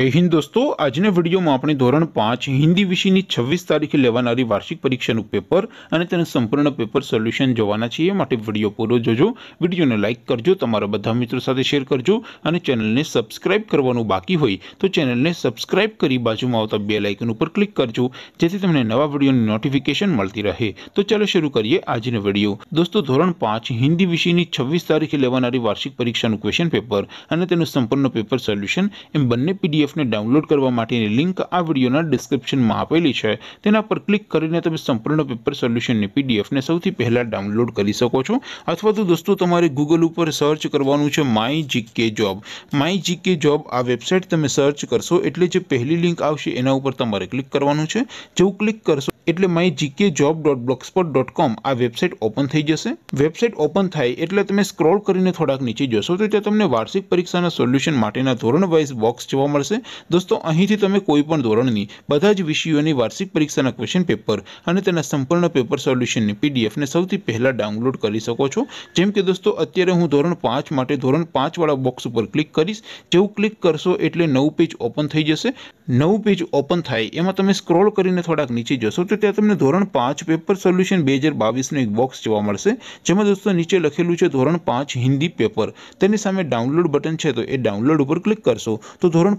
હે હિન્દ દોસ્તો આજ ને વિડિયો માં આપની ધોરણ 5 હિન્દી વિષય ની 26 તારીખે લેવાણારી વાર્ષિક પરીક્ષા નું પેપર અને તેનું સંપૂર્ણ પેપર સોલ્યુશન જોવાના છે એ માટે વિડિયો પૂરો જોજો વિડિયોને લાઈક કરજો તમારો બધા મિત્રો સાથે શેર કરજો અને ચેનલ ને સબસ્ક્રાઇબ કરવાનું બાકી હોય તો ચેનલ ને સબસ્ક્રાઇબ કરી બાજુમાં આવતા બેલ આઇકન ઉપર ક્લિક કરજો જેથી તમને નવા વિડિયો ની નોટિફિકેશન મળતી રહે તો ચાલો શરૂ કરીએ આજ ને વિડિયો દોસ્તો ધોરણ 5 હિન્દી વિષય ની 26 તારીખે લેવાણારી વાર્ષિક પરીક્ષા નું ક્વેશ્ચન પેપર અને તેનું સંપૂર્ણ પેપર સોલ્યુશન એમ બનને પીડીએ ને ડાઉનલોડ કરવા માટેની લિંક આ વિડિયોના ડિસ્ક્રિપ્શનમાં આપેલી છે તેના પર ક્લિક કરીને તમે સંપૂર્ણ પેપર સોલ્યુશનની પીડીએફ ને સૌથી પહેલા ડાઉનલોડ કરી શકો છો અથવા તો દોસ્તો તમારે Google ઉપર સર્ચ કરવાનું છે mygkjob mygkjob આ વેબસાઈટ તમે સર્ચ કરશો એટલે જે પહેલી લિંક આવશે એના ઉપર તમારે ક્લિક કરવાનું છે જેઉ ક્લિક કરશો એટલે mygkjob.blogspot.com આ વેબસાઈટ ઓપન થઈ જશે વેબસાઈટ ઓપન થાય એટલે તમે સ્ક્રોલ કરીને થોડાક નીચે જશો તો ત્યાં તમને વાર્ષિક પરીક્ષાના સોલ્યુશન માટેના ધોરણ વાઈઝ બોક્સ જોવા મળશે દોસ્તો અહીંથી તમે કોઈ પણ ધોરણની બધા જ વિષયોની વાર્ષિક પરીક્ષાના ક્વેશ્ચન પેપર અનંતર સંપૂર્ણ પેપર સોલ્યુશનની પીડીએફ ને સૌથી પહેલા ડાઉનલોડ કરી શકો છો જેમ કે દોસ્તો અત્યારે હું ધોરણ 5 માટે ધોરણ 5 વાળા બોક્સ ઉપર ક્લિક કરી જેઉ ક્લિક કરશો એટલે નવ પેજ ઓપન થઈ જશે નવ પેજ ઓપન થાય એમાં તમે સ્ક્રોલ કરીને થોડાક નીચે જશો તો ત્યાં તમને ધોરણ 5 પેપર સોલ્યુશન 2022 નો એક બોક્સ જોવા મળશે જેમ કે દોસ્તો નીચે લખેલું છે ધોરણ 5 હિન્દી પેપર તેની સામે ડાઉનલોડ બટન છે તો એ ડાઉનલોડ ઉપર ક્લિક કરશો તો ધોરણ